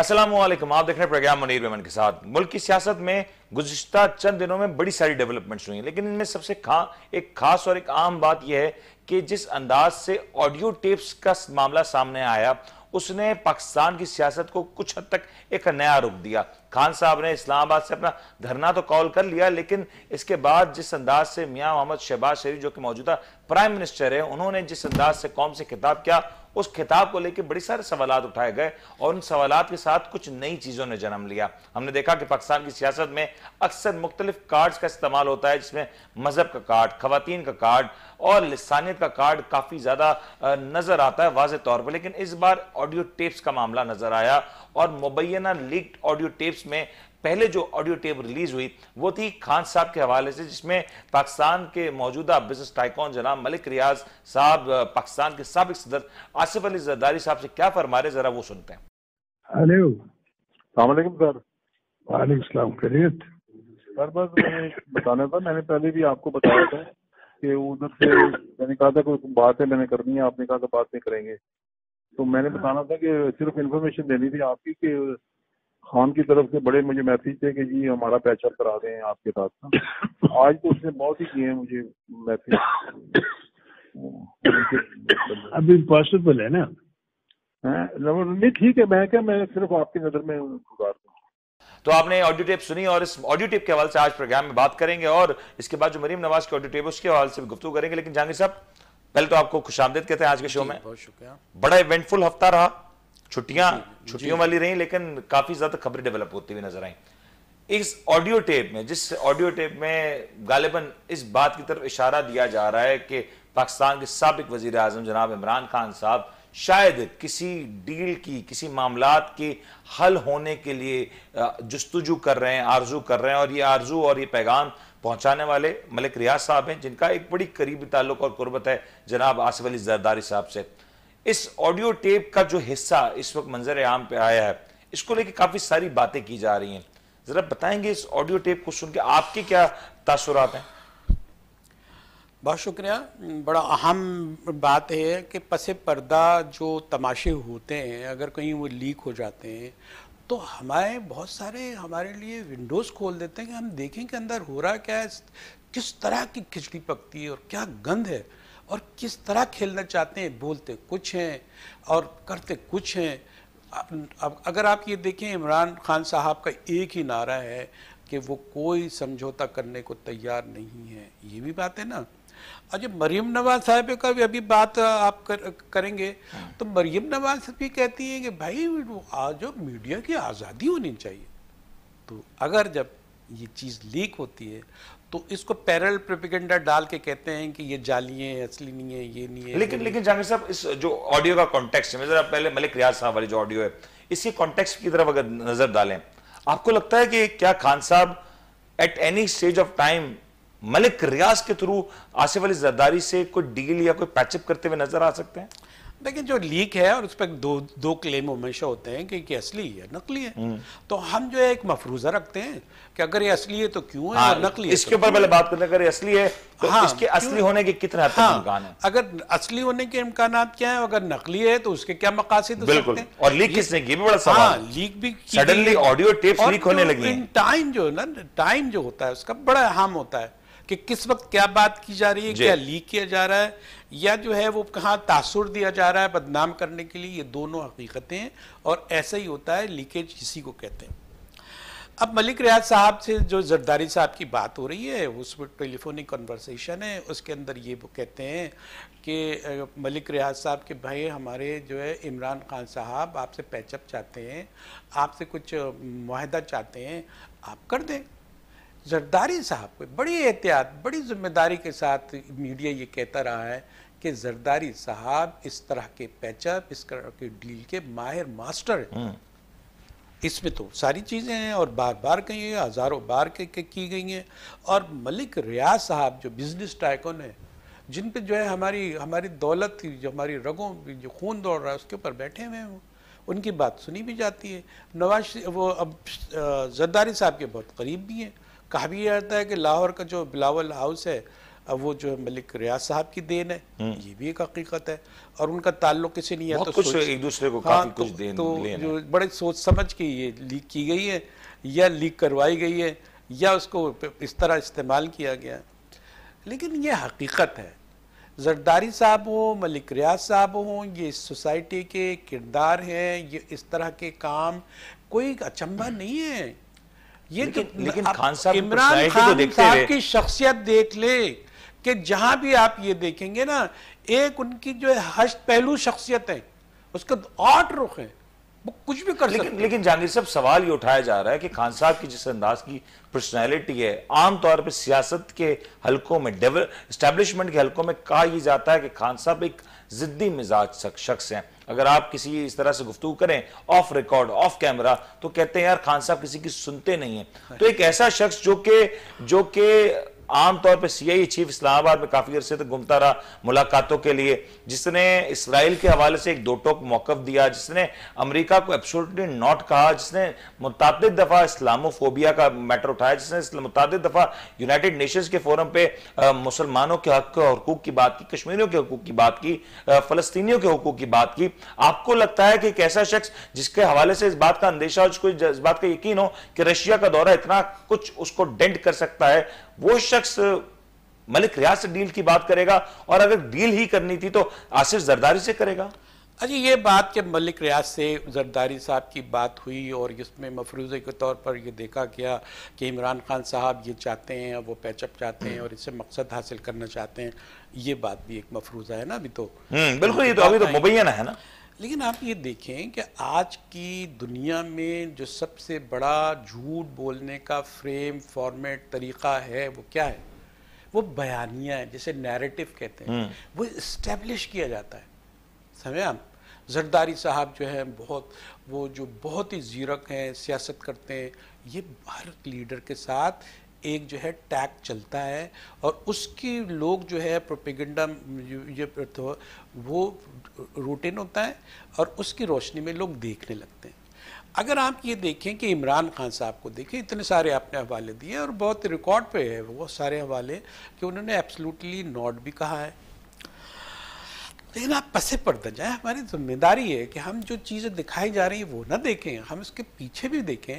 असलम आप देख रहे हैं प्रोग्राम मनीर मेमन के साथ मुल्क की सियासत में गुजशत चंद दिनों में बड़ी सारी डेवलपमेंट्स हुई हैं लेकिन इनमें सबसे खा एक खास और एक आम बात यह है कि जिस अंदाज से ऑडियो टेप्स का मामला सामने आया उसने पाकिस्तान की सियासत को कुछ हद तक एक नया रुख दिया खान साहब ने इस्लामाबाद से अपना धरना तो कॉल कर लिया लेकिन इसके बाद जिस अंदाज से मियाँ मोहम्मद शहबाज शरीफ जो कि मौजूदा प्राइम मिनिस्टर है उन्होंने जिस अंदाज से कौम से खिताब किया उस खिताब को लेकर बड़े सारे सवाल उठाए गए और उन सवाल के साथ कुछ नई चीज़ों ने जन्म लिया हमने देखा कि पाकिस्तान की सियासत में अक्सर मुख्तलिफ कार्ड का इस्तेमाल होता है जिसमें मजहब का कार्ड खवतिन का कार्ड और लसानियत का कार्ड काफ़ी ज़्यादा नज़र आता है वाज तौर पर लेकिन इस बार ऑडियो टेप्स का मामला नज़र आया और मुबैना लीक ऑडियो टेप्स में पहले जो ऑडियो टेप रिलीज हुई वो थी खान साहब के हवाले से जिसमें पाकिस्तान के मौजूदा बिजनेस टाइकॉन जनाब मलिक रियाज साहब पाकिस्तान के सबक सदर आसिफ अली जरदारी साहब से क्या फरमा रहे जरा वो सुनते हैं हेलो सर वाले खैरियत सर बस मैंने बताना था मैंने पहले भी आपको बताया था कि उधर से मैंने कहा था कोई बात है मैंने करनी है आपने कहा था बात नहीं करेंगे तो मैंने बताना था कि सिर्फ इन्फॉर्मेशन देनी थी आपकी कि खान की तरफ से बड़े मुझे मैसेज थे कि जी हमारा पैचअप करा रहे हैं आपके साथ आज तो उसने बहुत ही किए हैं मुझे मैसेज अब इम्पॉसिबल तो है ना नहीं ठीक है मैं क्या मैं सिर्फ आपकी नजर में गुजार तो आपने ऑडियो टेप सुनी और इस ऑडियो टेप के हवाले से आज प्रोग्राम में बात करेंगे और इसके बाद जो मरीम नवाज के ऑडियो टेप उसके हवाले से भी गुफ्तु करेंगे लेकिन जहांगीर साहब पहले तो आपको खुश आमदेद कहते हैं आज के शो में बहुत शुक्रिया बड़ा इवेंटफुल हफ्ता रहा छुट्टियां छुट्टियों वाली रही लेकिन काफी ज्यादा खबरें डेवलप होती हुई नजर आई इस ऑडियो टेप में जिस ऑडियो टेप में गालिबन इस बात की तरफ इशारा दिया जा रहा है कि पाकिस्तान के सबक वजीर आजम जनाब इमरान खान साहब शायद किसी डील की किसी मामला के हल होने के लिए जस्तुजू कर रहे हैं आरजू कर रहे हैं और ये आरजू और ये पैगाम पहुंचाने वाले मलिक रियाज साहब हैं जिनका एक बड़ी करीबी ताल्लुक और कुर्बत है जनाब आसिफ अली जरदारी साहब से इस ऑडियो टेप का जो हिस्सा इस वक्त मंजर आम पे आया है इसको लेके काफ़ी सारी बातें की जा रही हैं ज़रा बताएंगे इस ऑडियो टेप को सुन के आपके क्या तासुरात हैं बहुत शुक्रिया बड़ा अहम बात है कि पसे पर्दा जो तमाशे होते हैं अगर कहीं वो लीक हो जाते हैं तो हमारे बहुत सारे हमारे लिए विंडोज़ खोल देते हैं कि हम देखें कि अंदर हो रहा क्या है किस तरह की खिचड़ी पकती है और क्या गंध है और किस तरह खेलना चाहते हैं बोलते कुछ हैं और करते कुछ हैं अब अगर आप ये देखें इमरान खान साहब का एक ही नारा है कि वो कोई समझौता करने को तैयार नहीं है ये भी बात है ना और जब मरीम नवाज साहब का भी अभी बात आप कर, करेंगे हाँ। तो मरीम नवाज भी कहती हैं कि भाई आज मीडिया की आज़ादी होनी चाहिए तो अगर जब ये चीज़ लीक होती है तो इसको पैरल प्रोपिगेंडा डाल के कहते हैं कि ये जाली है असली नहीं है ये नहीं है लेकिन लेकिन जाकिर साहब इस जो ऑडियो का कॉन्टेक्स्ट है जरा पहले मलिक रियाज साहब वाली जो ऑडियो है इसके कॉन्टेक्स्ट की तरफ अगर नजर डालें आपको लगता है कि क्या Khan Sahab at any stage of time Malik Riaz के थ्रू आसिफ अली जरदारी से कोई डील या कोई पैचअप करते हुए नजर आ सकते हैं लेकिन जो लीक है और उस पर दो दो क्लेम हमेशा होते हैं कि, कि असली है नकली है हम्म। तो हम जो है एक मफरूजा रखते हैं कि अगर ये असली है तो क्यों है हाँ, नकली है इसके तो ऊपर तो पहले बात करते हैं अगर ये असली है तो हाँ, इसके असली होने के कितना हाँ, हाँ, है अगर असली होने के इम्कान क्या है अगर नकली है तो उसके क्या मकासद बिल्कुल और लीक किसने की भी बड़ा सवाल हाँ, लीक भी सडनली ऑडियो टेप लीक होने लगी टाइम जो है ना टाइम जो होता है उसका बड़ा अहम होता है कि किस वक्त क्या बात की जा रही है क्या लीक किया जा रहा है या जो है वो कहाँ तासुर दिया जा रहा है बदनाम करने के लिए ये दोनों हकीकतें हैं और ऐसा ही होता है लीकेज इसी को कहते हैं अब मलिक रियाज साहब से जो जरदारी साहब की बात हो रही है उस पर टेलीफोनिक कन्वर्सेशन है उसके अंदर ये वो कहते हैं कि मलिक रियाज साहब के भाई हमारे जो है इमरान खान साहब आपसे पैचअप चाहते हैं आपसे कुछ माहदा चाहते हैं आप कर दें जरदारी साहब को बड़ी एहतियात बड़ी जिम्मेदारी के साथ मीडिया ये कहता रहा है कि जरदारी साहब इस तरह के पैचअप इस तरह के डील के माहिर मास्टर हैं हम्म। इसमें तो सारी चीज़ें हैं और बार बार कही हैं हज़ारों बार के, के की गई हैं और मलिक रियाज साहब जो बिजनेस टाइकोन है जिन पे जो है हमारी हमारी दौलत थी जो हमारी रगों जो खून दौड़ रहा है उसके ऊपर बैठे हुए हैं उनकी बात सुनी भी जाती है नवाज वो अब जरदारी साहब के बहुत करीब भी हैं कहा भी जाता है कि लाहौर का जो बिलावल हाउस है अब वो जो मलिक रियाज साहब की देन है हम्म। ये भी एक हकीकत है और उनका ताल्लुक किसी नहीं है तो कुछ एक दूसरे को हाँ, काफी कुछ तो- देन तो जो बड़े सोच समझ के ये लीक की गई है या लीक करवाई गई है या उसको इस तरह इस्तेमाल किया गया लेकिन ये हकीकत है जरदारी साहब हों मलिक रियाज साहब हों ये सोसाइटी के किरदार हैं ये इस तरह के काम कोई अचंभा नहीं है ये लेकिन, तो लेकिन खान साहब इमरान खान साहब की शख्सियत देख ले कि जहां भी आप ये देखेंगे ना एक उनकी जो हस्त पहलू शख्सियत है उसका आठ रुख है वो कुछ भी कर लेकिन, सकते लेकिन जहांगीर साहब सवाल ये उठाया जा रहा है कि खान साहब की जिस अंदाज की पर्सनैलिटी है आमतौर पर सियासत के हलकों में डेवलप स्टैब्लिशमेंट के हलकों में कहा ही जाता है कि खान साहब एक जिद्दी मिजाज शख्स हैं अगर आप किसी इस तरह से गुफ्तु करें ऑफ रिकॉर्ड ऑफ कैमरा तो कहते हैं यार खान साहब किसी की सुनते नहीं है हाँ तो एक ऐसा शख्स जो कि जो कि आमतौर पर सी सीआई चीफ इस्लामाबाद में काफी अरसे तक घूमता रहा मुलाकातों के लिए जिसने इसराइल के हवाले से एक दो टोक मौकफ दिया जिसने अमरीका को एब्सोल्युटली नॉट कहा जिसने मुतद दफ़ा इस्लामोफोबिया का मैटर उठाया जिसने मुतद दफ़ा यूनाइटेड नेशंस के फोरम पे मुसलमानों के हक और हकूक की बात की कश्मीरियों के हकूक की बात की फलस्तीनियों के हकूक की बात की आपको लगता है कि एक ऐसा शख्स जिसके हवाले से इस बात का अंदेशा इस बात का यकीन हो कि रशिया का दौरा इतना कुछ उसको डेंट कर सकता है वो शख्स मलिक रियाज से डील की बात करेगा और अगर डील ही करनी थी तो आसिफ जरदारी से करेगा अजी ये बात जब मलिक रियाज से जरदारी साहब की बात हुई और इसमें मफरूज़े के तौर पर यह देखा गया कि इमरान खान साहब ये चाहते हैं और वो पैचअप चाहते हैं और इससे मकसद हासिल करना चाहते हैं ये बात भी एक मफरूज़ा है ना अभी तो हम्म, बिल्कुल ये तो अभी तो मुबैया है ना लेकिन आप ये देखें कि आज की दुनिया में जो सबसे बड़ा झूठ बोलने का फ्रेम फॉर्मेट तरीका है वो क्या है वो बयानिया है जिसे नैरेटिव कहते हैं हम्म। वो इस्टेब्लिश किया जाता है समझे आप जरदारी साहब जो हैं बहुत वो जो बहुत ही जीरक हैं सियासत करते हैं ये हर लीडर के साथ एक जो है टैग चलता है और उसकी लोग जो है प्रोपिगेंडा ये तो वो रूटीन होता है और उसकी रोशनी में लोग देखने लगते हैं अगर आप ये देखें कि इमरान खान साहब को देखें इतने सारे आपने हवाले दिए और बहुत रिकॉर्ड पे है वो सारे हवाले कि उन्होंने एब्सोल्युटली नॉट भी कहा है लेकिन तो आप पसे पड़ते तो जाए हमारी जिम्मेदारी है कि हम जो चीज़ें दिखाई जा रही है वो ना देखें हम उसके पीछे भी देखें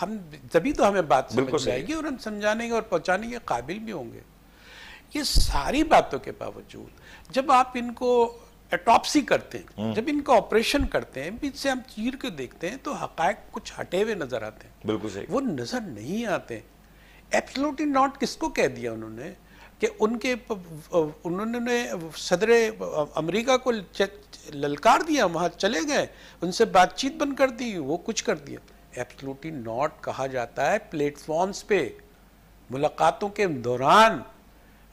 हम तभी तो हमें बात समझ जाएगी और हम समझाने के और पहुंचाने के काबिल भी होंगे ये सारी बातों के बावजूद जब आप इनको एटॉपसी करते हैं हम्म। जब इनका ऑपरेशन करते हैं बीच से हम चीर के देखते हैं तो हक कुछ हटे हुए नजर आते हैं बिल्कुल सही वो नजर नहीं आते एप्सलोटी नॉट किसको कह दिया उन्होंने कि उनके उन्होंने सदर अमेरिका को ललकार दिया वहाँ चले गए उनसे बातचीत बंद कर दी वो कुछ कर दिया एप्सलूटी नॉट कहा जाता है प्लेटफॉर्म्स पे मुलाकातों के दौरान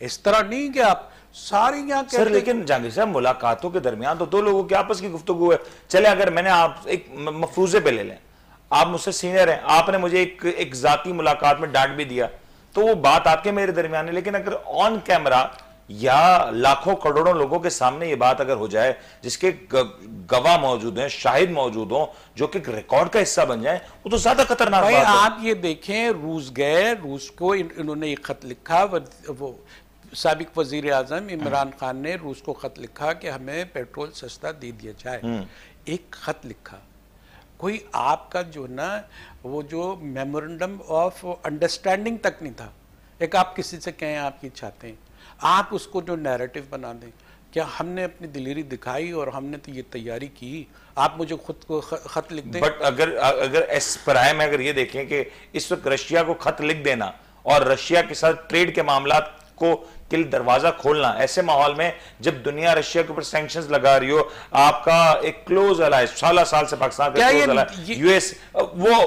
इस तरह नहीं कि आप सारी यहाँ सर लेकिन जानी साहब मुलाकातों के दरमियान तो दो लोगों की आपस की गुफ्तु है चले अगर मैंने आप एक मफरूजे पे ले लें आप मुझसे सीनियर हैं आपने मुझे एक एक जाती मुलाकात में डांट भी दिया तो वो बात आपके मेरे दरमियान है लेकिन अगर ऑन कैमरा या लाखों करोड़ों लोगों के सामने ये बात अगर हो जाए जिसके गवाह मौजूद हैं शाहिद मौजूद हों जो कि रिकॉर्ड का हिस्सा बन जाए वो तो ज्यादा खतरनाक भाई आप ये देखें रूस गए रूस को इन्होंने एक खत लिखा वो सबक वजीर आजम इमरान हम्म। खान ने रूस को खत लिखा कि हमें पेट्रोल सस्ता दे दिया जाए हम्म। एक खत लिखा कोई आपका जो ना वो जो मेमोरेंडम ऑफ अंडरस्टैंडिंग तक नहीं था एक आप किसी से कहें आपकी चाहते हैं आप उसको जो नैरेटिव बना दें क्या हमने अपनी दिलेरी दिखाई और हमने तो ये तैयारी की आप मुझे खुद को खत लिख दें बट अगर अगर एस पराय में अगर ये देखें कि इस वक्त रशिया को खत लिख देना और रशिया के साथ ट्रेड के मामला को के लिए दरवाजा खोलना ऐसे माहौल में जब दुनिया रशिया के ऊपर सेंक्शन लगा रही हो आपका एक क्लोज अलाय सोलह साल से पाकिस्तान का क्लोज अलाय यूएस वो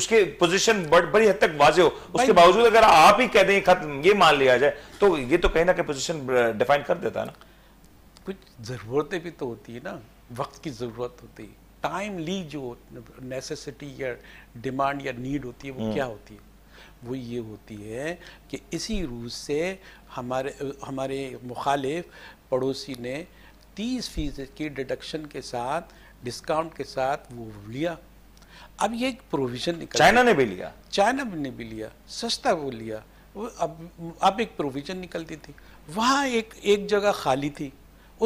उसकी पोजिशन बड़, बड़ी हद तक वाजे हो उसके बावजूद अगर आप ही कह दें खत्म ये मान लिया जाए तो ये तो कहीं ना कहीं पोजिशन डिफाइन कर देता है ना कुछ जरूरतें भी तो होती है ना वक्त की जरूरत होती है टाइमली जो नेसेसिटी या डिमांड या नीड होती है वो हम्म। क्या होती है वो ये होती है कि इसी रूस से हमारे हमारे मुखालिफ पड़ोसी ने तीस फीसद की डिडक्शन के साथ डिस्काउंट के साथ वो लिया अब ये एक प्रोविजन निकल चाइना ने भी लिया चाइना ने भी लिया सस्ता वो लिया वो अब अब एक प्रोविजन निकलती थी वहाँ एक एक जगह खाली थी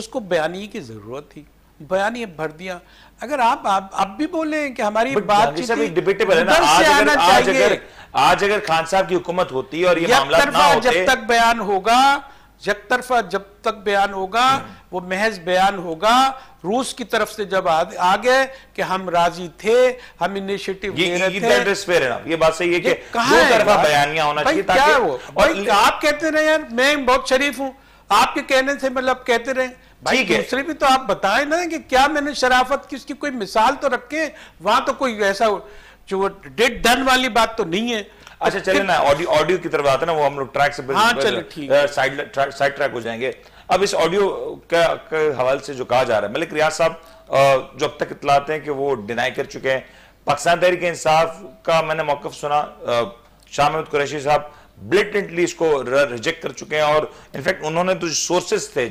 उसको बयानी की ज़रूरत थी बयानी भर दिया अगर आप आप, आप भी बोले कि हमारी बात डिबेटेबल है ना आज अगर, आज अगर आज अगर खान साहब की हुकूमत होती और ये मामला ना होते जब तक बयान होगा जब तरफा जब तक बयान होगा हम्म। वो महज बयान होगा रूस की तरफ से जब आ, आ गए कि हम राजी थे हम इनिशिएटिव ये, ये, ये, ये बात सही है कि दो तरफा बयानियां होना चाहिए ताकि और आप कहते रहे यार मैं बहुत शरीफ हूं आपके कहने से मतलब कहते रहे भाई दूसरे भी तो आप बताएं ना कि क्या मैंने शराफत की उसकी कोई मिसाल तो रखे वहां तो कोई ऐसा जो डेड डन वाली बात तो नहीं है अच्छा तो चले ना ऑडियो ऑडियो की तरफ आते ना वो हम लोग ट्रैक से हाँ, साइड साइड ट्रैक हो जाएंगे अब इस ऑडियो के हवाले से जो कहा जा रहा है मलिक रियाज साहब जो अब तक इतलाते हैं कि वो डिनाई कर चुके हैं पाकिस्तान तहरीक इंसाफ का मैंने मौकफ सुना शाह महमूद कुरैशी साहब ब्लिटेंटली इसको रिजेक्ट कर चुके हैं और इनफैक्ट उन्होंने तो सोर्सेस थे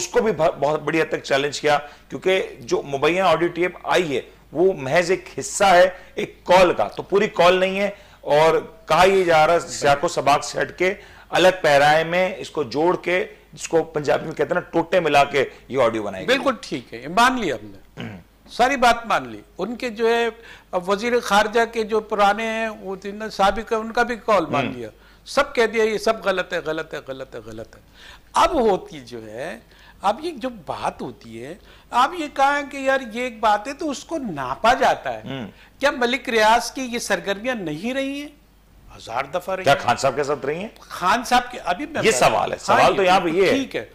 उसको भी बहुत बड़ी हद तक चैलेंज किया क्योंकि जो मुबैया ऑडियो टेप आई है वो महज एक हिस्सा है एक कॉल का तो पूरी कॉल नहीं है और कहा ये जा रहा है को सबाक से हट के अलग पहराए में इसको जोड़ के जिसको पंजाबी में कहते हैं ना टोटे मिला के ये ऑडियो बनाई बिल्कुल ठीक है मान लिया हमने सारी बात मान ली उनके जो है वजीर खारजा के जो पुराने हैं वो सबक है उनका भी कॉल मान हम्म। लिया सब कह दिया ये सब गलत है गलत है गलत है गलत है अब होती जो है अब ये जो बात होती है अब ये कहा कि यार ये एक बात है तो उसको नापा जाता है हम्म। क्या मलिक रियाज की ये सरगर्मियां नहीं रही हैं हजार दफा रही क्या खान साहब के साथ रही हैं खान साहब के अभी मैं ये सवाल है सवाल हाँ, तो यहाँ पे ये ठीक है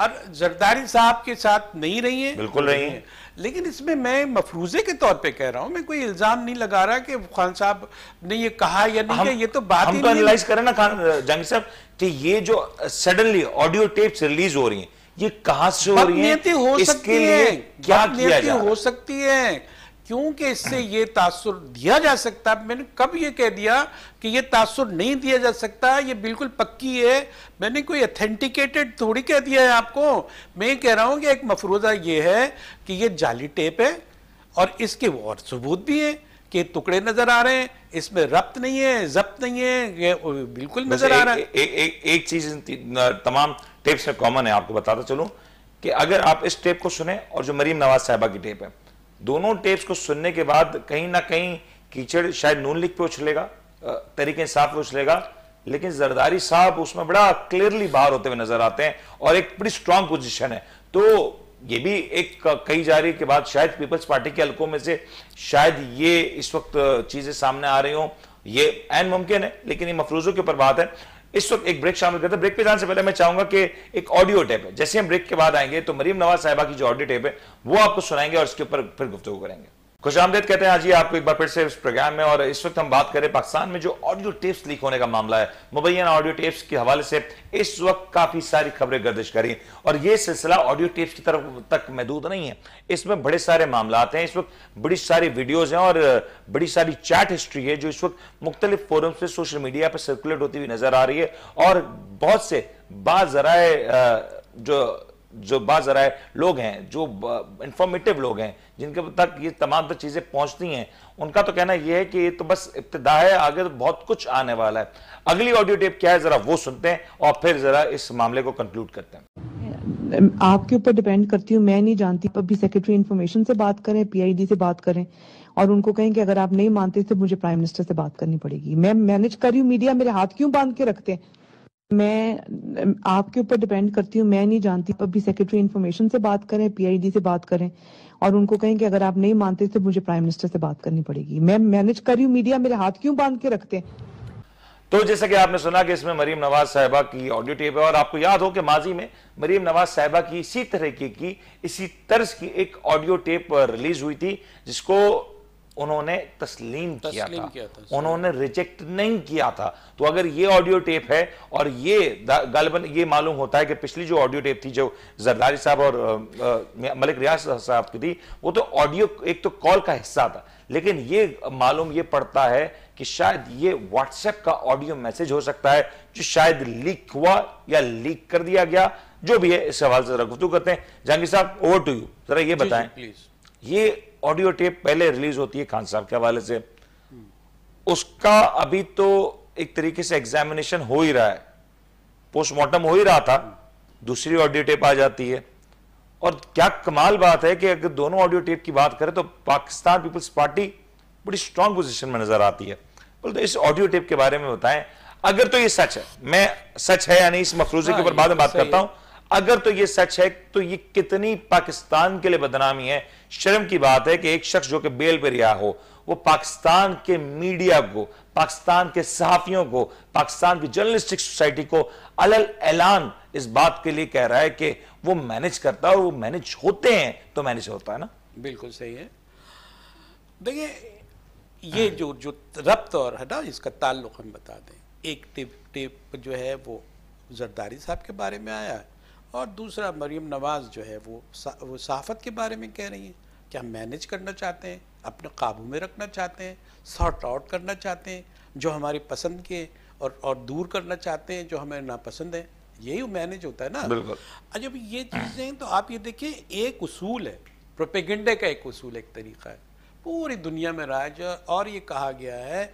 और जरदारी साहब के साथ नहीं रही है बिल्कुल रही है लेकिन इसमें मैं मफरूजे के तौर पे कह रहा हूँ मैं कोई इल्जाम नहीं लगा रहा कि खान साहब ने ये कहा या नहीं किया ये तो बात हम ही तो नहीं करें ना खान जंग साहब कि ये जो सडनली ऑडियो टेप्स रिलीज हो रही हैं ये कहा से हो रही है हो इसके लिए क्या किया जा हो सकती है क्योंकि इससे ये तासुर दिया जा सकता है मैंने कब ये कह दिया कि ये तासुर नहीं दिया जा सकता ये बिल्कुल पक्की है मैंने कोई अथेंटिकेटेड थोड़ी कह दिया है आपको मैं कह रहा हूं कि एक मफरूजा ये है कि ये जाली टेप है और इसके और सबूत भी है के टुकड़े नजर आ रहे हैं इसमें रब्त नहीं है जब्त नहीं है ये बिल्कुल नजर आ रहा है एक एक, चीज तमाम टेप्स में कॉमन है आपको बताता चलूं कि अगर आप इस टेप को सुने और जो मरीम नवाज साहबा की टेप है दोनों टेप्स को सुनने के बाद कहीं ना कहीं कीचड़ शायद नून लिख पे उछलेगा तरीके साफ पे उछलेगा लेकिन जरदारी साहब उसमें बड़ा क्लियरली बाहर होते हुए नजर आते हैं और एक बड़ी स्ट्रांग पोजिशन है तो ये भी एक कही जा रही के बाद शायद पीपल्स पार्टी के हलकों में से शायद ये इस वक्त चीजें सामने आ रही हों ये एन मुमकिन है लेकिन ये मफरूजों के ऊपर बात है इस वक्त एक ब्रेक शामिल करते हैं ब्रेक पे जाने से पहले मैं चाहूंगा कि एक ऑडियो टेप है जैसे हम ब्रेक के बाद आएंगे तो मरीम नवाज साहबा की जो ऑडियो टेप है वो आपको सुनाएंगे और उसके ऊपर फिर गुफ्तु करेंगे खुश आमदेद कहते हैं आज ये आपको एक बार फिर से इस प्रोग्राम में और इस वक्त हम बात करें पाकिस्तान में जो ऑडियो टेप्स लीक होने का मामला है मुबैन ऑडियो टेप्स के हवाले से इस वक्त काफी सारी खबरें गर्दिश करी और ये सिलसिला ऑडियो टेप्स की तरफ तक महदूद नहीं है इसमें बड़े सारे मामला हैं इस वक्त बड़ी सारी वीडियोज हैं और बड़ी सारी चैट हिस्ट्री है जो इस वक्त मुख्तलिफ फोरम्स पर सोशल मीडिया पर सर्कुलेट होती हुई नजर आ रही है और बहुत से बाज जो जो बाजरा लोग हैं जो इंफॉर्मेटिव लोग हैं जिनके तक ये तमाम तो चीज़ें पहुंचती हैं उनका तो कहना ये है कि ये तो बस इब्तदा है आगे तो बहुत कुछ आने वाला है अगली ऑडियो टेप क्या है ज़रा वो सुनते हैं और फिर ज़रा इस मामले को कंक्लूड करते हैं आपके ऊपर डिपेंड करती हूँ मैं नहीं जानती पर भी सेक्रेटरी इन्फॉर्मेशन से बात करें पीआईडी से बात करें और उनको कहें कि अगर आप नहीं मानते तो मुझे प्राइम मिनिस्टर से बात करनी पड़ेगी मैं मैनेज कर रही हूँ मीडिया मेरे हाथ क्यों बांध के रखते हैं मैं आपके ऊपर डिपेंड करती हूँ मैं नहीं जानती अभी सेक्रेटरी इन्फॉर्मेशन से बात करें पीआईडी से बात करें और उनको कहें कि अगर आप नहीं मानते तो मुझे प्राइम मिनिस्टर से बात करनी पड़ेगी मैं मैनेज कर रही हूँ मीडिया मेरे हाथ क्यों बांध के रखते हैं तो जैसा कि आपने सुना कि इसमें मरीम नवाज साहबा की ऑडियो टेप है और आपको याद हो कि माजी में मरीम नवाज साहबा की इसी तरीके की इसी तर्ज की एक ऑडियो टेप रिलीज हुई थी जिसको उन्होंने तस्लीम, तस्लीम किया, था। किया था उन्होंने रिजेक्ट नहीं किया था तो अगर ये ऑडियो टेप है और ये गलबन ये मालूम होता है कि पिछली जो ऑडियो टेप थी जो जरदारी साहब और आ, मलिक रियाज साहब की थी वो तो ऑडियो एक तो कॉल का हिस्सा था लेकिन ये मालूम ये पड़ता है कि शायद ये व्हाट्सएप का ऑडियो मैसेज हो सकता है जो शायद लीक हुआ या लीक कर दिया गया जो भी है इस सवाल से गुफ्तू करते हैं जहांगीर साहब ओवर टू यू जरा ये बताएं प्लीज ये ऑडियो टेप पहले रिलीज होती है खान साहब के हवाले से उसका अभी तो एक तरीके से एग्जामिनेशन हो ही रहा है पोस्टमार्टम हो ही रहा था दूसरी ऑडियो टेप आ जाती है और क्या कमाल बात है कि अगर दोनों ऑडियो टेप की बात करें तो पाकिस्तान पीपल्स पार्टी बड़ी स्ट्रांग पोजिशन में नजर आती है बोलते तो इस ऑडियो टेप के बारे में बताएं अगर तो ये सच है मैं सच है यानी इस मफरूजे के हाँ, ऊपर बाद में तो बात करता हूं अगर तो ये सच है तो ये कितनी पाकिस्तान के लिए बदनामी है शर्म की बात है कि एक शख्स जो कि बेल पर रिहा हो वो पाकिस्तान के मीडिया को पाकिस्तान के सहाफियों को पाकिस्तान की जर्नलिस्टिक सोसाइटी को अलल ऐलान इस बात के लिए कह रहा है कि वो मैनेज करता है और वो मैनेज होते हैं तो मैनेज होता है ना बिल्कुल सही है देखिए ये हाँ। जो जो रब्त और है ना इसका ताल्लुक हम बता दें एक टिप टिप जो है वो जरदारी साहब के बारे में आया है और दूसरा मरीम नवाज़ जो है वो सा, वो सहाफ़त के बारे में कह रही हैं कि हम मैनेज करना चाहते हैं अपने काबू में रखना चाहते हैं सॉर्ट आउट करना चाहते हैं जो हमारी पसंद के और और दूर करना चाहते हैं जो हमें नापसंद है यही मैनेज होता है ना जब अच्छा, ये चीज़ें तो आप ये देखिए एक उसूल है प्रोपेगेंडे का एक उसूल एक तरीका है पूरी दुनिया में राज और ये कहा गया है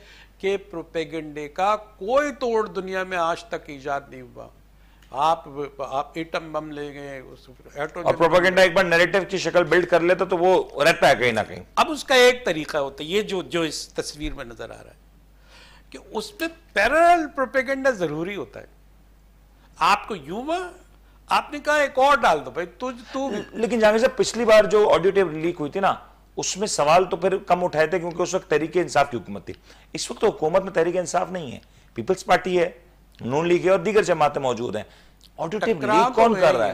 कि प्रोपेगेंडे का कोई तोड़ दुनिया में आज तक ईजाद नहीं हुआ आप आप एटम बम ले गए और एक बार नैरेटिव की शक्ल बिल्ड कर लेता तो, तो वो रहता है कहीं ना कहीं अब उसका एक तरीका होता है ये जो जो इस तस्वीर में नजर आ रहा है कि पर पैरल प्रोपेगेंडा जरूरी होता है आपको युवा आपने कहा एक और डाल दो भाई तू तू लेकिन जाने से पिछली बार जो ऑडियो टेप लीक हुई थी ना उसमें सवाल तो फिर कम उठाए थे क्योंकि उस वक्त तरीके इंसाफ की हुकूमत थी इस वक्त तो हुकूमत में तरीके इंसाफ नहीं है पीपल्स पार्टी है नून लीग और दीगर जमातें मौजूद हैं ऑडियो टेप लीक कौन तो कर रहा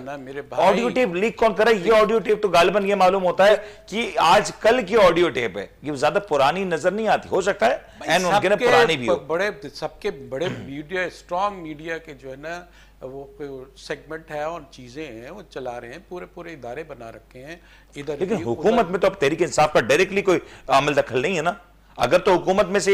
है ऑडियो टेप लीक कौन कर रहा है ये ऑडियो टेप तो गालबन ये मालूम होता है कि आज कल की ऑडियो टेप है ये ज्यादा पुरानी नजर नहीं आती हो सकता है एंड उनके ना पुरानी भी हो बड़े सबके बड़े मीडिया स्ट्रॉन्ग मीडिया के जो है ना वो सेगमेंट है और चीजें हैं वो चला रहे हैं पूरे पूरे इदारे बना रखे हैं इधर लेकिन हुकूमत में तो अब तहरीक इंसाफ का डायरेक्टली कोई अमल दखल नहीं है ना अगर तो हुकूमत में से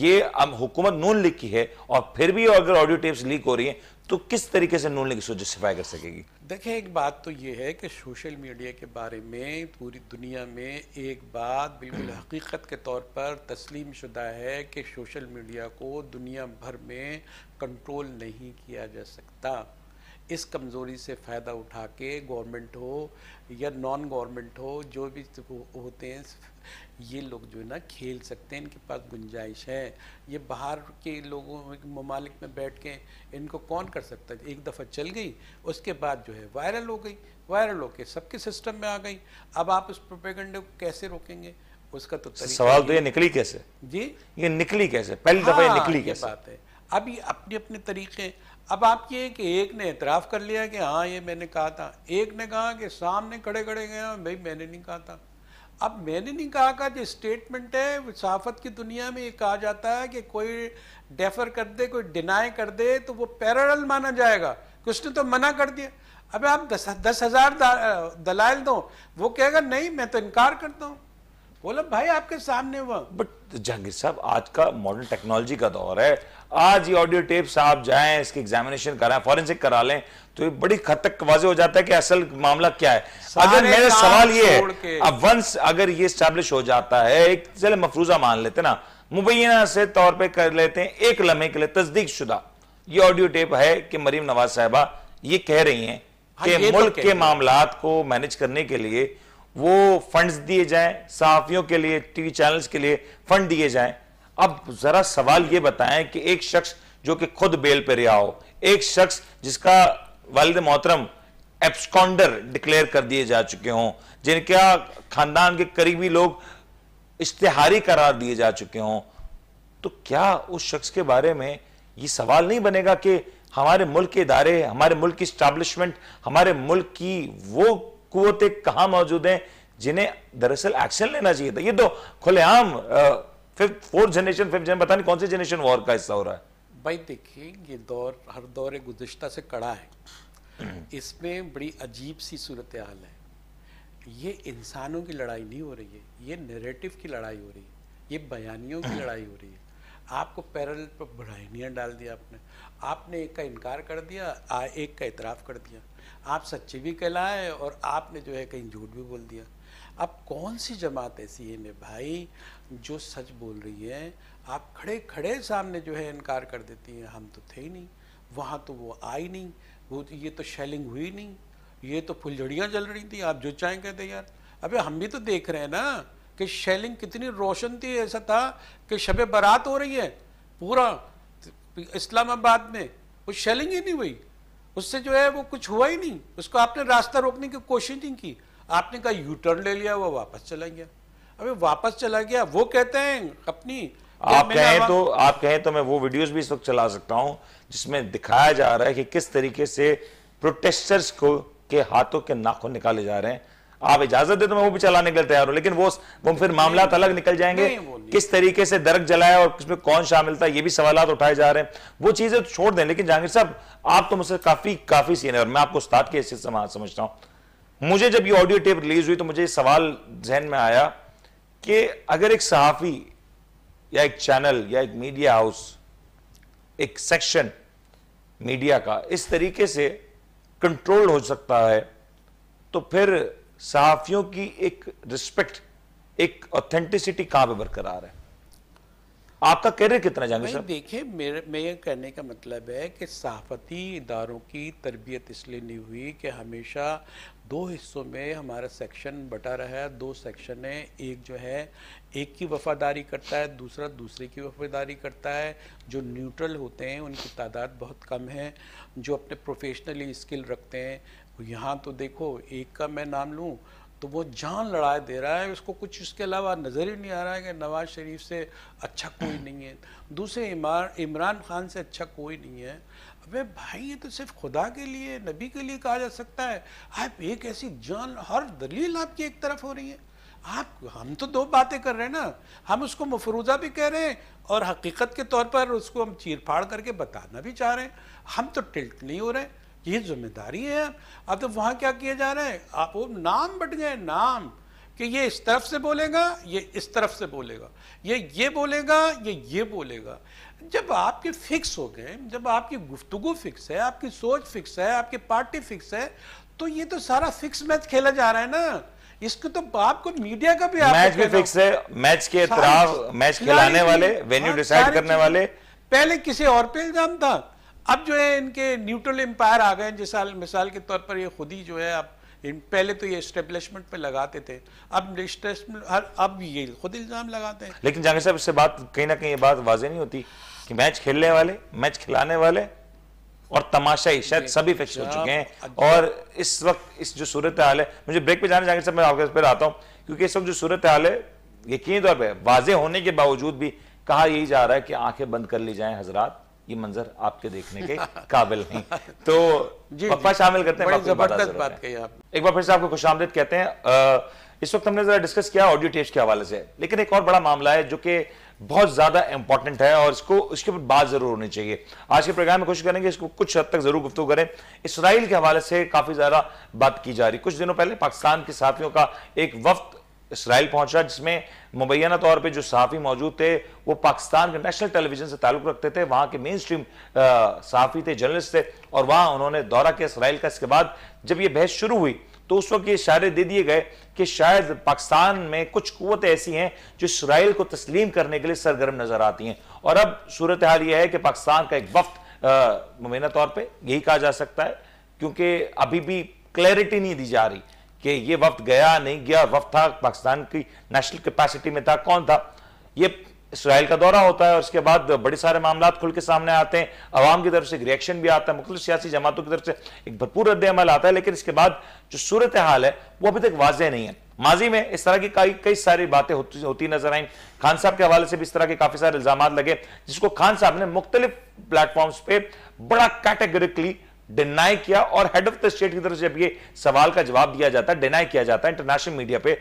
ये अब हुकूमत नून लिखी की है और फिर भी अगर ऑडियो टेप्स लीक हो रही हैं तो किस तरीके से नून लिखी जस्टिफाई कर सकेगी देखिए एक बात तो ये है कि सोशल मीडिया के बारे में पूरी दुनिया में एक बात बिल्कुल हकीकत के तौर पर तस्लीम शुदा है कि सोशल मीडिया को दुनिया भर में कंट्रोल नहीं किया जा सकता इस कमज़ोरी से फ़ायदा उठा के गवर्नमेंट हो या नॉन गवर्नमेंट हो जो भी हो, होते हैं ये लोग जो है ना खेल सकते हैं इनके पास गुंजाइश है ये बाहर के लोगों ममालिक में बैठ के इनको कौन कर सकता है एक दफ़ा चल गई उसके बाद जो है वायरल हो गई वायरल होके सबके सिस्टम में आ गई अब आप उस प्रोपेगेंडे को कैसे रोकेंगे उसका तो सवाल तो ये निकली कैसे जी ये निकली कैसे पहली हाँ, दफ़ा ये निकली कैसे बात है अभी अपने अपने तरीके अब आपकी एक एक ने एतराफ़ कर लिया कि हाँ ये मैंने कहा था एक ने कहा कि सामने खड़े खड़े गया भाई मैंने नहीं कहा था अब मैंने नहीं कहा का जो स्टेटमेंट है सहाफ़त की दुनिया में ये कहा जाता है कि कोई डेफर कर दे कोई डिनाई कर दे तो वो पैरल माना जाएगा कि उसने तो मना कर दिया अब आप दस दस हज़ार दलाइल दो वो कहेगा नहीं मैं तो इनकार करता हूँ बोला भाई आपके सामने हुआ बट जहांगीर साहब आज का मॉडर्न टेक्नोलॉजी का दौर है आज ये ऑडियो टेप आप जाए इसकी एग्जामिनेशन कराए फॉरेंसिक करा लें तो ये बड़ी खतक वाजे हो जाता है कि असल मामला क्या है अगर मेरा सवाल ये है अब वंस अगर ये स्टैब्लिश हो जाता है एक चले मफरूजा मान लेते ना मुबैना से तौर पर कर लेते हैं एक लम्हे के लिए तस्दीक शुदा ये ऑडियो टेप है कि मरीम नवाज साहबा ये कह रही हैं हाँ, कि तो मुल्क के मामला को मैनेज करने के लिए वो फंड्स दिए जाएं सहाफ़ियों के लिए टीवी चैनल्स के लिए फंड दिए जाएं अब ज़रा सवाल ये बताएं कि एक शख्स जो कि खुद बेल पर रिहा हो एक शख्स जिसका वालद मोहतरम एब्सकॉन्डर डिक्लेयर कर दिए जा चुके हों जिनका खानदान के करीबी लोग इश्तहारी करार दिए जा चुके हों तो क्या उस शख्स के बारे में ये सवाल नहीं बनेगा कि हमारे मुल्क के इदारे हमारे मुल्क की स्टैब्लिशमेंट हमारे मुल्क की वो कुवतें कहां मौजूद हैं जिन्हें दरअसल एक्शन लेना चाहिए था ये तो खुलेआम fifth fourth generation fifth generation पता नहीं कौन सी जनरेशन वॉर का हिस्सा हो रहा है भाई देखिए ये दौर हर दौर गुजश्ता से कड़ा है इसमें बड़ी अजीब सी सूरत हाल है ये इंसानों की लड़ाई नहीं हो रही है ये नेरेटिव की लड़ाई हो रही है ये बयानियों की लड़ाई हो रही है आपको पैरल पर बढ़ाइनियाँ डाल दिया आपने आपने एक का इनकार कर दिया आ, एक का इतराफ़ कर दिया आप सच्चे भी कहलाए और आपने जो है कहीं झूठ भी बोल दिया अब कौन सी जमात ऐसी है मेरे भाई जो सच बोल रही है आप खड़े खड़े सामने जो है इनकार कर देती हैं हम तो थे ही नहीं वहाँ तो वो आई नहीं वो तो ये तो शेलिंग हुई नहीं ये तो फुलझड़ियाँ जल रही थी आप जो चाहें कहते यार अबे हम भी तो देख रहे हैं ना कि शेलिंग कितनी रोशन थी ऐसा था कि शब बारात हो रही है पूरा इस्लामाबाद में वो शेलिंग ही नहीं हुई उससे जो है वो कुछ हुआ ही नहीं उसको आपने रास्ता रोकने की कोशिश नहीं की आपने कहा यू टर्न ले लिया वो वापस चला गया अभी वापस चला गया वो कहते हैं अपनी आप कहें तो आप कहें तो मैं वो वीडियोस भी इस वक्त चला सकता हूं जिसमें दिखाया जा रहा है कि किस तरीके से प्रोटेस्टर्स को के हाथों के नाखून निकाले जा रहे हैं आप इजाजत दे तो मैं वो भी चलाने के लिए तैयार हूं लेकिन वो वो फिर मामला अलग निकल जाएंगे किस तरीके से दरक जलाया और किसमें कौन शामिल था ये भी सवाल उठाए जा रहे हैं वो चीजें तो छोड़ दें लेकिन जहांगीर साहब आप तो मुझसे काफी काफी सीनियर मैं आपको उस्ताद के हिस्से समझता हूं मुझे जब ये ऑडियो टेप रिलीज हुई तो मुझे सवाल जहन में आया कि अगर एक सहाफी या एक चैनल या एक मीडिया हाउस एक सेक्शन मीडिया का इस तरीके से कंट्रोल हो सकता है तो फिर सहाफ़ियों की एक रिस्पेक्ट एक ऑथेंटिसिटी कहां पर बरकरार है आपका कैरियर कितना जाएंगे सर देखिए मेरे मेरे कहने का मतलब है कि सहाफ़ती इदारों की तरबियत इसलिए नहीं हुई कि हमेशा दो हिस्सों में हमारा सेक्शन बटा रहा है दो सेक्शन है एक जो है एक की वफादारी करता है दूसरा दूसरे की वफादारी करता है जो न्यूट्रल होते हैं उनकी तादाद बहुत कम है जो अपने प्रोफेशनली स्किल रखते हैं यहाँ तो देखो एक का मैं नाम लूँ तो वो जान लड़ाए दे रहा है उसको कुछ उसके अलावा नज़र ही नहीं आ रहा है कि नवाज़ शरीफ से अच्छा कोई नहीं है दूसरे इमरान खान से अच्छा कोई नहीं है अबे भाई ये तो सिर्फ खुदा के लिए नबी के लिए कहा जा सकता है आप एक ऐसी जान हर दलील आपकी एक तरफ हो रही है आप हम तो दो बातें कर रहे हैं ना हम उसको मफरूजा भी कह रहे हैं और हकीकत के तौर पर उसको हम चीर फाड़ करके बताना भी चाह रहे हैं हम तो टिल्ट नहीं हो रहे ये जिम्मेदारी है अब तो वहाँ क्या किया जा रहा है आप वो नाम बट गए नाम कि ये इस तरफ से बोलेगा ये इस तरफ से बोलेगा ये ये बोलेगा ये ये बोलेगा जब आपके फिक्स हो गए जब आपकी गुफ्तगु फिक्स है आपकी सोच फिक्स है आपकी पार्टी फिक्स है तो ये तो सारा फिक्स मैच खेला जा रहा है ना इसको तो बाप को मीडिया का भी मैच भी फिक्स है मैच के एतराफ मैच खिलाने वाले वेन्यू डिसाइड हाँ, करने वाले पहले किसी और पे इल्जाम था अब जो है इनके न्यूट्रल एम्पायर आ गए जैसा मिसाल के तौर पर ये खुद ही जो है अब इन पहले तो ये स्टेब्लिशमेंट पे लगाते थे अब हर अब ये खुद इल्ज़ाम लगाते हैं लेकिन जाकिर साहब इससे बात कहीं ना कहीं ये बात वाजे नहीं होती कि मैच खेलने वाले मैच खिलाने वाले और तमाशा ही शायद सभी फिक्स हो चुके हैं और इस वक्त इस जो सूरत हाल है मुझे ब्रेक पे जाने जाकर साहब मैं आपके पर आता हूँ क्योंकि इस वक्त जो सूरत हाल है यकीन तौर पर वाजे होने के बावजूद भी कहा यही जा रहा है कि आंखें बंद कर ली जाए हजरात ये मंजर आपके देखने के काबिल हैं तो जी पप्पा शामिल करते हैं जबरदस्त बात कही आप एक बार फिर से आपको खुश कहते हैं इस वक्त हमने जरा डिस्कस किया ऑडियो टेप्स के हवाले से लेकिन एक और बड़ा मामला है जो कि बहुत ज्यादा इंपॉर्टेंट है और इसको उसके ऊपर बात जरूर होनी चाहिए आज के प्रोग्राम में कोशिश करेंगे इसको कुछ हद तक जरूर गुफ्तु करें इसराइल के हवाले से काफी ज्यादा बात की जा रही कुछ दिनों पहले पाकिस्तान के साथियों का एक वक्त इसराइल पहुंचा जिसमें मुबैना तौर पे जो साफ़ी मौजूद थे वो पाकिस्तान के नेशनल टेलीविज़न से ताल्लुक़ रखते थे वहां के मेन स्ट्रीम साफ़ी थे जर्नलिस्ट थे और वहां उन्होंने दौरा किया इसराइल का इसके बाद जब ये बहस शुरू हुई तो उस वक्त ये इशारे दे दिए गए कि शायद पाकिस्तान में कुछ कुतें ऐसी हैं जो इसराइल को तस्लीम करने के लिए सरगर्म नज़र आती हैं और अब सूरत हाल यह है कि पाकिस्तान का एक वक्त मुबैना तौर पर यही कहा जा सकता है क्योंकि अभी भी क्लैरिटी नहीं दी जा रही कि ये वक्त गया नहीं गया वक्त था पाकिस्तान की नेशनल कैपेसिटी में था कौन था ये इसराइल का दौरा होता है और उसके बाद बड़े सारे मामला खुल के सामने आते हैं आवाम की तरफ से एक रिएक्शन भी आता है मुख्तु सियासी जमातों की तरफ से एक भरपूर रद्दमल आता है लेकिन इसके बाद जो सूरत हाल है वो अभी तक वाज नहीं है माजी में इस तरह की कई कई सारी बातें होती, होती नजर आई खान साहब के हवाले से भी इस तरह के काफी सारे इल्जाम लगे जिसको खान साहब ने मुख्तलिफ प्लेटफॉर्म्स पे बड़ा कैटेगरिकली डिनाई किया और हेड ऑफ द स्टेट की तरफ से जब ये सवाल का जवाब दिया जाता है डिनाई किया जाता है इंटरनेशनल मीडिया पे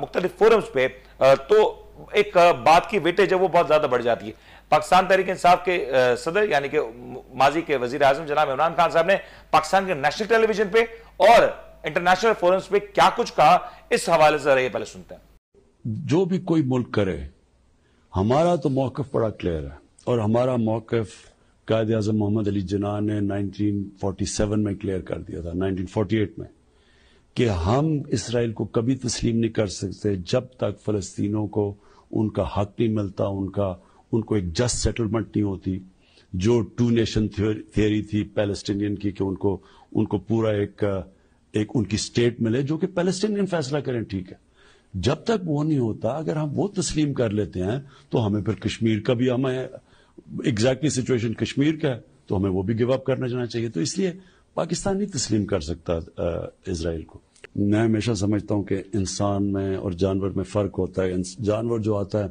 मुख्तलिफ फोरम्स पे आ, तो एक बात की वेटेज है वो बहुत ज्यादा बढ़ जाती है पाकिस्तान तहरीक इंसाफ के सदर यानी कि माजी के वजीर आजम जनाब इमरान खान साहब ने पाकिस्तान के नेशनल टेलीविजन पे और इंटरनेशनल फोरम्स पे क्या कुछ कहा इस हवाले से रही पहले सुनते हैं जो भी कोई मुल्क करे हमारा तो मौकफ बड़ा क्लियर है और हमारा मौकफ कायद अजम मोहम्मद अली जना ने 1947 में क्लियर कर दिया था 1948 में कि हम इसराइल को कभी तस्लीम नहीं कर सकते जब तक फ़लस्तीनों को उनका हक नहीं मिलता उनका उनको एक जस्ट सेटलमेंट नहीं होती जो टू नेशन थियोरी थी पैलेस्टीनियन की कि उनको उनको पूरा एक एक उनकी स्टेट मिले जो कि पैलेस्टीनियन फैसला करें ठीक है जब तक वो नहीं होता अगर हम वो तस्लीम कर लेते हैं तो हमें फिर कश्मीर का भी हमें एग्जैक्टली सिचुएशन कश्मीर का है तो हमें वो भी गिव अप करना जाना चाहिए तो इसलिए पाकिस्तान नहीं तस्लीम कर सकता इसराइल को मैं हमेशा समझता हूँ कि इंसान में और जानवर में फ़र्क होता है जानवर जो आता है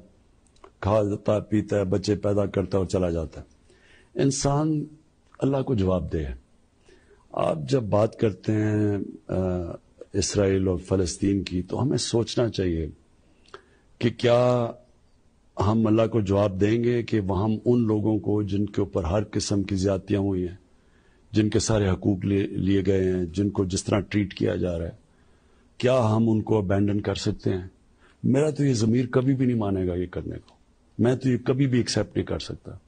खाता है पीता है बच्चे पैदा करता है और चला जाता है इंसान अल्लाह को जवाब दे है आप जब बात करते हैं इसराइल और फ़लस्तीन की तो हमें सोचना चाहिए कि क्या हम अल्लाह को जवाब देंगे कि हम उन लोगों को जिनके ऊपर हर किस्म की ज्यादतियाँ हुई हैं जिनके सारे हकूक लिए, गए हैं जिनको जिस तरह ट्रीट किया जा रहा है क्या हम उनको अबेंडन कर सकते हैं मेरा तो ये ज़मीर कभी भी नहीं मानेगा ये करने को मैं तो ये कभी भी एक्सेप्ट नहीं कर सकता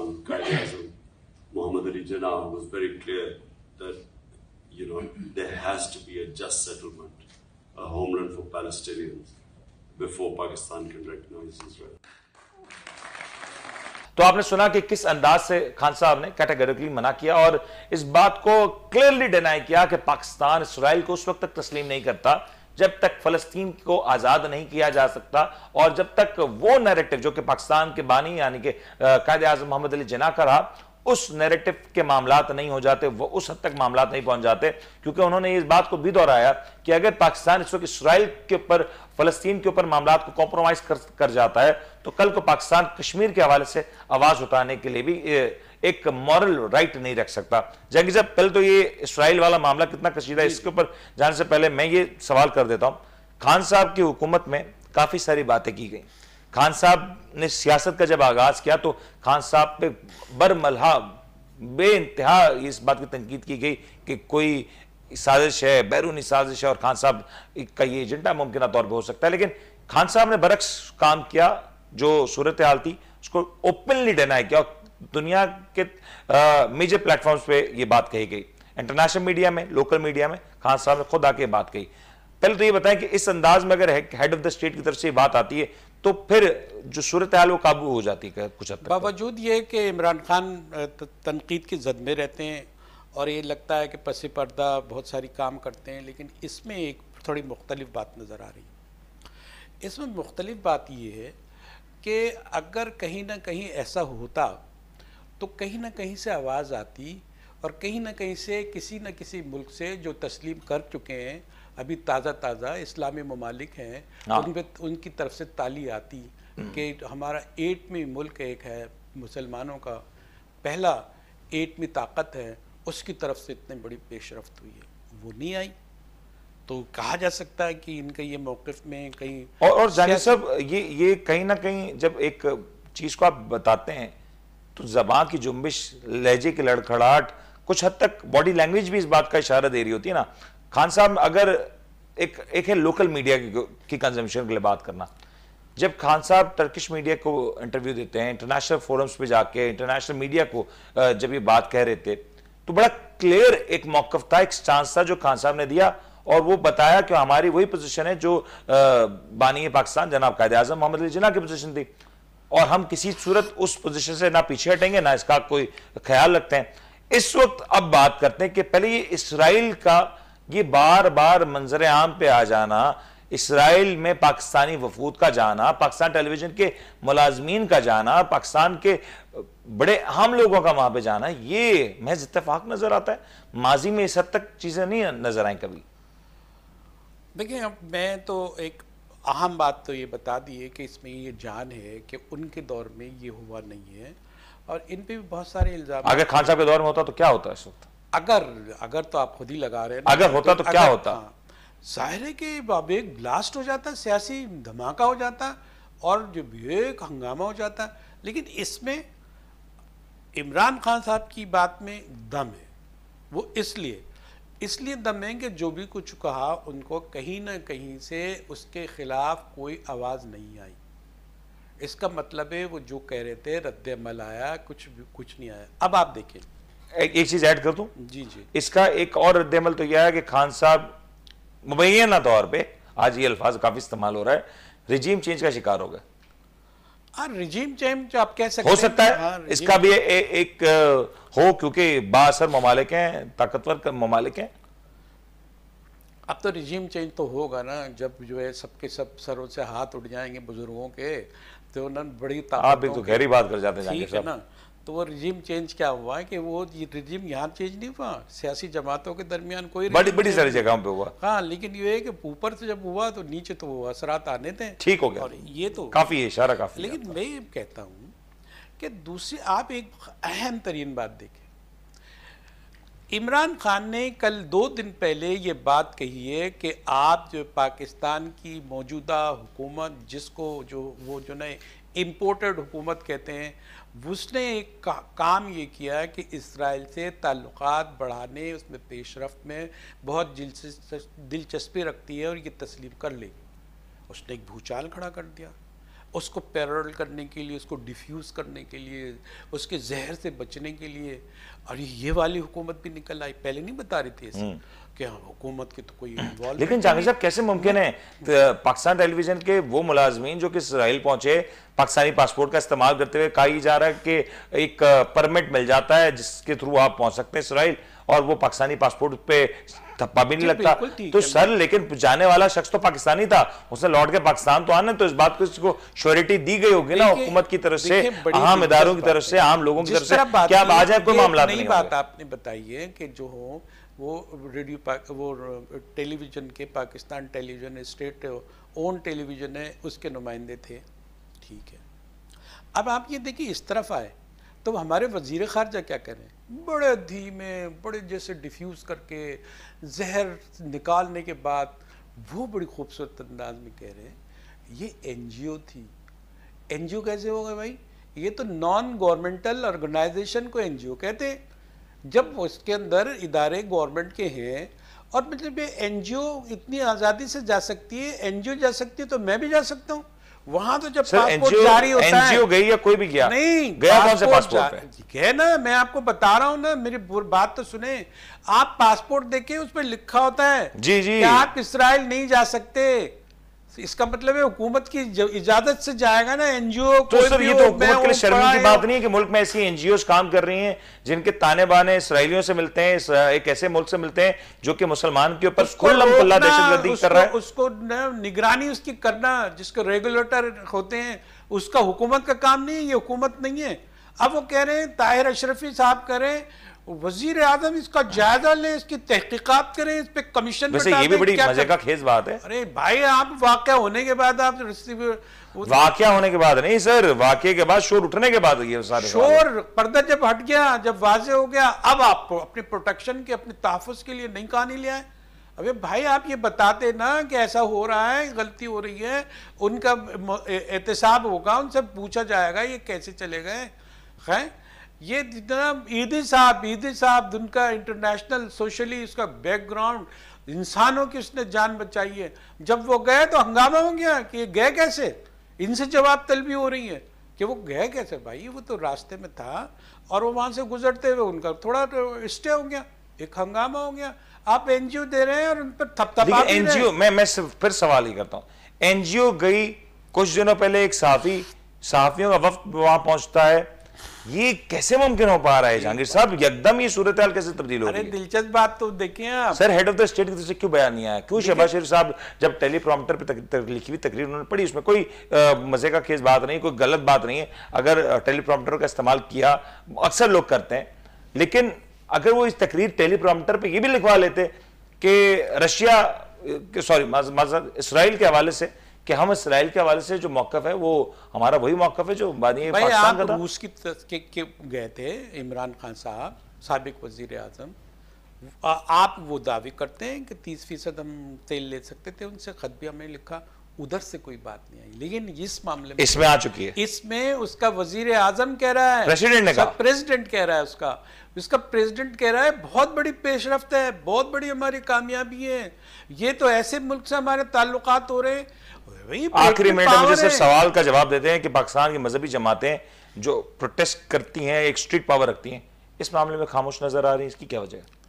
uh, Muhammad Ali Jinnah was very clear that, you know, there has to be a just settlement, a homeland for Palestinians before Pakistan can recognize Israel. तो आपने सुना कि किस अंदाज से खान साहब ने कैटेगरिकली मना किया और इस बात को क्लियरली डिनाई किया कि पाकिस्तान इसराइल को उस वक्त तक तस्लीम नहीं करता जब तक फलस्तीन को आज़ाद नहीं किया जा सकता और जब तक वो नैरेटिव जो कि पाकिस्तान के बानी यानी कि कायद आजम मोहम्मद अली जना का रहा उस नैरेटिव के मामला नहीं हो जाते वो उस हद तक मामला नहीं पहुंच जाते क्योंकि उन्होंने इस बात को भी दोहराया कि अगर पाकिस्तान इस वक्त इसराइल के ऊपर फलस्तीन के ऊपर मामला को कॉम्प्रोमाइज कर, कर जाता है तो कल को पाकिस्तान कश्मीर के हवाले से आवाज उठाने के लिए भी एक मॉरल राइट नहीं रख सकता जबकि साहब कल तो ये इसराइल वाला मामला कितना कशीदा है इसके ऊपर जाने से पहले मैं ये सवाल कर देता हूँ खान साहब की हुकूमत में काफी सारी बातें की गई खान साहब ने सियासत का जब आगाज किया तो खान साहब पे बरमल्हा बे इंतहा इस बात की तनकीद की गई कि कोई साजिश है बैरूनी साजिश है और खान साहब का ये एजेंडा मुमकिन तौर पर हो सकता है लेकिन खान साहब ने बरक्स काम किया जो सूरत हाल थी उसको ओपनली डिनाई किया दुनिया के मेजर प्लेटफॉर्म्स पे ये बात कही गई इंटरनेशनल मीडिया में लोकल मीडिया में खान साहब ने खुद आके बात कही पहले तो ये बताएं कि इस अंदाज में अगर हेड ऑफ द स्टेट की तरफ से बात आती है तो फिर जो सूरत हाल वो काबू हो जाती है कुछ तो। बावजूद ये कि इमरान खान तनकीद की जद में रहते हैं और ये लगता है कि पस पर्दा बहुत सारी काम करते हैं लेकिन इसमें एक थोड़ी मुख्तलिफ बात नज़र आ रही है इसमें मुख्तलिफ बात ये है कि अगर कहीं ना कहीं ऐसा होता तो कहीं ना कहीं से आवाज़ आती और कहीं ना कहीं से किसी न किसी मुल्क से जो तस्लीम कर चुके हैं अभी ताज़ा ताज़ा इस्लामी ममालिक हैं हाँ। उन पर उनकी तरफ से ताली आती हम्म। कि हमारा एटमी मुल्क एक है मुसलमानों का पहला एटमी ताकत है उसकी तरफ से इतनी बड़ी पेशरफ हुई है वो नहीं आई तो कहा जा सकता है कि इनका ये मौकफ में कहीं और और जाने सब ये ये कहीं ना कहीं जब एक चीज़ को आप बताते हैं तो जबाँ की जुम्बिश लहजे की लड़खड़ाहट कुछ हद तक बॉडी लैंग्वेज भी इस बात का इशारा दे रही होती है ना खान साहब अगर एक एक है लोकल मीडिया की, कंजम्पशन के लिए बात करना जब खान साहब टर्किश मीडिया को इंटरव्यू देते हैं इंटरनेशनल फोरम्स पे जाके इंटरनेशनल मीडिया को जब ये बात कह रहे थे तो बड़ा क्लियर एक मौकफ था एक चांस था जो खान साहब ने दिया और वो बताया कि हमारी वही पोजीशन है जो बानी पाकिस्तान जनाब कायद आजम मोहम्मद अली जिना की पोजिशन थी और हम किसी सूरत उस पोजिशन से ना पीछे हटेंगे ना इसका कोई ख्याल रखते हैं इस वक्त अब बात करते हैं कि पहले ये इसराइल का ये बार बार मंजर आम पे आ जाना इसराइल में पाकिस्तानी वफूद का जाना पाकिस्तान टेलीविजन के मुलाजमीन का जाना पाकिस्तान के बड़े आम लोगों का वहां पे जाना ये महज इतफाक नज़र आता है माजी में इस हद तक चीज़ें नहीं नज़र आई कभी देखिए अब मैं तो एक अहम बात तो ये बता दी है कि इसमें ये जान है कि उनके दौर में ये हुआ नहीं है और इन पे भी बहुत सारे इल्ज़ाम अगर खान साहब के दौर में होता तो क्या होता इस वक्त अगर अगर तो आप खुद ही लगा रहे हैं अगर होता तो, तो क्या होता हाँ। जाहिर है कि अब एक ब्लास्ट हो जाता सियासी धमाका हो जाता और जो एक हंगामा हो जाता लेकिन इसमें इमरान खान साहब की बात में दम है वो इसलिए इसलिए दम है कि जो भी कुछ कहा उनको कहीं ना कहीं से उसके खिलाफ कोई आवाज़ नहीं आई इसका मतलब है वो जो कह रहे थे रद्द आया कुछ कुछ नहीं आया अब आप देखें एक एक चीज़ ऐड कर दूं जी जी इसका एक और रद्दमल तो यह है कि खान साहब मुबैना तौर पे आज ये अल्फाज काफ़ी इस्तेमाल हो रहा है रिजीम चेंज का शिकार हो गए हाँ, रिजीम चेंज तो आप कह सकते हो सकता है हाँ, इसका भी ए, एक हो क्योंकि बासर ममालिक हैं ताकतवर ममालिक हैं अब तो रिजीम चेंज तो होगा ना जब जो है सबके सब सरों से हाथ उठ जाएंगे बुजुर्गों के तो उन्होंने बड़ी आप भी तो गहरी बात कर जाते हैं ना तो वो रिजीम चेंज क्या हुआ है कि वो रिजीम यहाँ चेंज नहीं हुआ सियासी जमातों के दरमियान कोई बड़ी बड़ी सारी जगहों पे हुआ हाँ लेकिन ये है कि ऊपर से जब हुआ तो नीचे तो वो असरात आने थे ठीक हो गया और ये तो काफ़ी इशारा काफ़ी लेकिन मैं ये कहता हूँ कि दूसरी आप एक अहम तरीन बात देखें इमरान खान ने कल दो दिन पहले ये बात कही है कि आप जो पाकिस्तान की मौजूदा हुकूमत जिसको जो वो जो ना इम्पोर्टेड हुकूमत कहते हैं उसने एक का, काम ये किया कि इसराइल से ताल्लुक बढ़ाने उसमें पेशरफ में बहुत दिलचस्पी रखती है और ये तस्लीम कर लेगी उसने एक भूचाल खड़ा कर दिया उसको पैरल करने के लिए उसको डिफ्यूज़ करने के लिए उसके जहर से बचने के लिए और ये वाली हुकूमत भी निकल आई पहले नहीं बता रही थी हम्म। कि हाँ हुकूमत के तो कोई हम्म। लेकिन जाकिर साहब कैसे मुमकिन है हम्म। तो पाकिस्तान टेलीविजन के वो मुलाजमीन जो कि इसराइल पहुंचे पाकिस्तानी पासपोर्ट का इस्तेमाल करते हुए कहा जा रहा है कि एक परमिट मिल जाता है जिसके थ्रू आप पहुंच सकते हैं इसराइल और वो पाकिस्तानी पासपोर्ट पे थप्पा भी नहीं लगता तो सर लेकिन जाने वाला शख्स तो पाकिस्तानी था उसने लौट के पाकिस्तान तो आने तो इस बात को श्योरिटी दी गई होगी ना हुकूमत की तरफ से आम इदारों की तरफ से आम लोगों की तरफ से क्या आ जाए कोई मामला नहीं बात आपने बताई है कि जो हो वो रेडियो वो टेलीविज़न के Pakistan television state own television है उसके नुमाइंदे थे ठीक है अब आप ये देखिए इस तरफ आए तो हमारे वजीर खारजा क्या करें बड़े धीमे बड़े जैसे डिफ्यूज़ करके जहर निकालने के बाद वो बड़ी खूबसूरत अंदाज में कह रहे हैं ये एनजीओ थी एनजीओ कैसे होगा भाई ये तो नॉन गवर्नमेंटल ऑर्गेनाइजेशन को एनजीओ कहते हैं जब उसके अंदर इदारे गवर्नमेंट के हैं और मतलब ये एनजीओ इतनी आज़ादी से जा सकती है एनजीओ जा सकती है तो मैं भी जा सकता हूँ वहां तो जब पासपोर्ट जारी होता है एनजीओ गई या कोई भी गया नहीं गया कौन से पासपोर्ट पे है ना मैं आपको बता रहा हूं ना मेरी बात तो सुने आप पासपोर्ट देखे उस पर लिखा होता है जी जी आप इसराइल नहीं जा सकते तो इसका मतलब है हुकूमत की इजाजत से जाएगा ना एनजीओ तो सर ये तो हुकूमत के लिए शर्म की बात नहीं है कि मुल्क में ऐसी एनजीओ काम कर रही हैं जिनके ताने बाने इसराइलियों से मिलते हैं एक ऐसे मुल्क से मिलते हैं जो कि मुसलमान के ऊपर दहशतगर्दी कर रहा है उसको निगरानी उसकी करना जिसको रेगुलेटर होते हैं उसका हुकूमत का काम नहीं है ये हुकूमत नहीं है अब वो कह रहे हैं ताहिर अशरफी साहब कह रहे हैं वजीर आजम इसका जायजा लें इसकी तहकीकत करें इस पर कमीशन वैसे ये भी बड़ी मजे का खेज बात है अरे भाई आप वाक़ होने के बाद आप तो- वाक़ होने के बाद नहीं सर वाक के बाद शोर उठने के बाद ये सारे शोर पर्दा जब हट गया जब वाजे हो गया अब आपको अपने प्रोटेक्शन के अपने तहफ़ के लिए नहीं कहानी लिया है अबे भाई आप ये बताते ना कि ऐसा हो रहा है गलती हो रही है उनका एहतसाब होगा उनसे पूछा जाएगा ये कैसे चले गए खैर ये जितना ईदी साहब ईदी साहब उनका इंटरनेशनल सोशली उसका बैकग्राउंड इंसानों की उसने जान बचाई है जब वो गए तो हंगामा हो गया कि ये गए कैसे इनसे जवाब तलबी हो रही है कि वो गए कैसे भाई वो तो रास्ते में था और वो वहाँ से गुजरते हुए उनका थोड़ा स्टे तो हो गया एक हंगामा हो गया आप एनजीओ दे रहे हैं और उन पर एन एनजीओ मैं मैं फिर सवाल ही करता हूँ एनजीओ गई कुछ दिनों पहले एक साफी साफियों का वक्त वहां पहुंचता है ये कैसे मुमकिन हो पा रहा है जहांगीर साहब एकदम ये सूरत हाल कैसे तब्दील हो है दिलचस्प बात तो देखिए आप sir head of the state की क्यों बयान नहीं आया क्यों शहबाज शरीफ साहब जब टेलीप्रॉम्प्टर पे तक, लिखी हुई तकरीर उन्होंने पढ़ी उसमें कोई मजे का केस बात नहीं कोई गलत बात नहीं है अगर टेलीप्रॉम्प्टर का इस्तेमाल किया अक्सर लोग करते हैं लेकिन अगर वो इस तकरीर टेलीप्रॉम्प्टर पर यह भी लिखवा लेते कि रशिया सॉरी इसराइल के हवाले से कि हम इसराइल के हवाले से जो मौकफ है वो हमारा वही मौकफ है जो बानी आप रूस की के, के गए थे इमरान खान साहब सबक वजीर अजम आप वो दावे करते हैं कि तीस फीसद हम तेल ले सकते थे उनसे खत भी हमें लिखा उधर से कोई बात नहीं आई लेकिन इस मामले में इसमें आ चुकी है इसमें उसका वजीर आजम कह रहा है प्रेसिडेंट ने कहा प्रेसिडेंट कह रहा है उसका उसका प्रेसिडेंट कह रहा है बहुत बड़ी पेशरफ है बहुत बड़ी हमारी कामयाबी है ये तो ऐसे मुल्क से हमारे ताल्लुकात हो रहे हैं आखिरी मिनट में मुझे सिर्फ सवाल का जवाब देते हैं कि पाकिस्तान की मजहबी जमातें जो प्रोटेस्ट करती हैं एक स्ट्रीट पावर रखती हैं इस मामले में खामोश नजर आ रही है इसकी क्या वजह है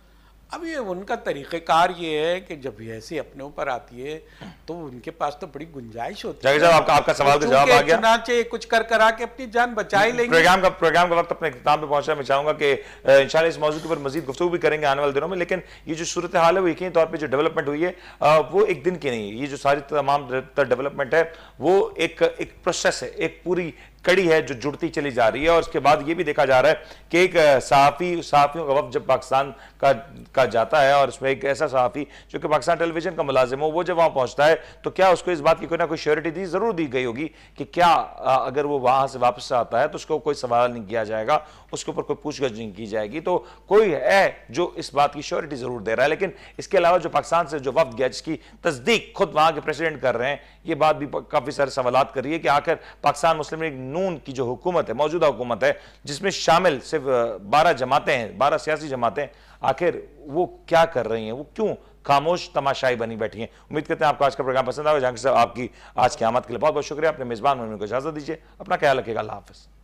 अब ये उनका तरीक़ेकार ये है कि जब ऐसी अपने ऊपर आती है तो उनके पास तो बड़ी गुंजाइश होती है जब आपका आपका सवाल तो जवाब आ गया चुनाचे कुछ कर करा के अपनी जान बचा ही लेंगे प्रोग्राम का प्रोग्राम का वक्त अपने इख्ताम पर पहुंचना मैं चाहूंगा कि इन इस मौजूद के ऊपर मजीद गुफ्तु भी करेंगे आने वाले दिनों में लेकिन ये जो सूरत हाल है वो यकीन तौर पर जो डेवलपमेंट हुई है वो एक दिन की नहीं है ये जो सारी तमाम डेवलपमेंट है वो एक प्रोसेस है एक पूरी कड़ी है जो जुड़ती चली जा रही है और उसके बाद ये भी देखा जा रहा है कि एक सहाफ़ी सहाफ़ियों का वक्त जब पाकिस्तान का का जाता है और उसमें एक ऐसा सहाफ़ी जो कि पाकिस्तान टेलीविजन का मुलाजिम हो वो जब वहाँ पहुँचता है तो क्या उसको इस बात की कोई ना कोई श्योरिटी दी ज़रूर दी गई होगी कि क्या अगर वो वहाँ से वापस आता है तो उसको कोई सवाल नहीं किया जाएगा उसके ऊपर कोई पूछगछ नहीं की जाएगी तो कोई है जो इस बात की श्योरिटी ज़रूर दे रहा है लेकिन इसके अलावा जो पाकिस्तान से जो वक्त गया जिसकी तस्दीक खुद वहाँ के प्रेसिडेंट कर रहे हैं ये बात भी काफ़ी सारे सवाल कर रही है कि आखिर पाकिस्तान मुस्लिम लीग नून की जो हुकूमत है मौजूदा हुकूमत है जिसमें शामिल सिर्फ बारह जमातें हैं बारह सियासी जमातें आखिर वो क्या कर रही हैं वो क्यों खामोश तमाशाई बनी बैठी हैं उम्मीद करते हैं आपको आज का प्रोग्राम पसंद आया जहांगीर साहब आपकी आज की आमद के लिए बहुत बहुत शुक्रिया अपने मेज़बान को इजाज़त दीजिए अपना ख्याल रखेगा अल्लाह हाफिज़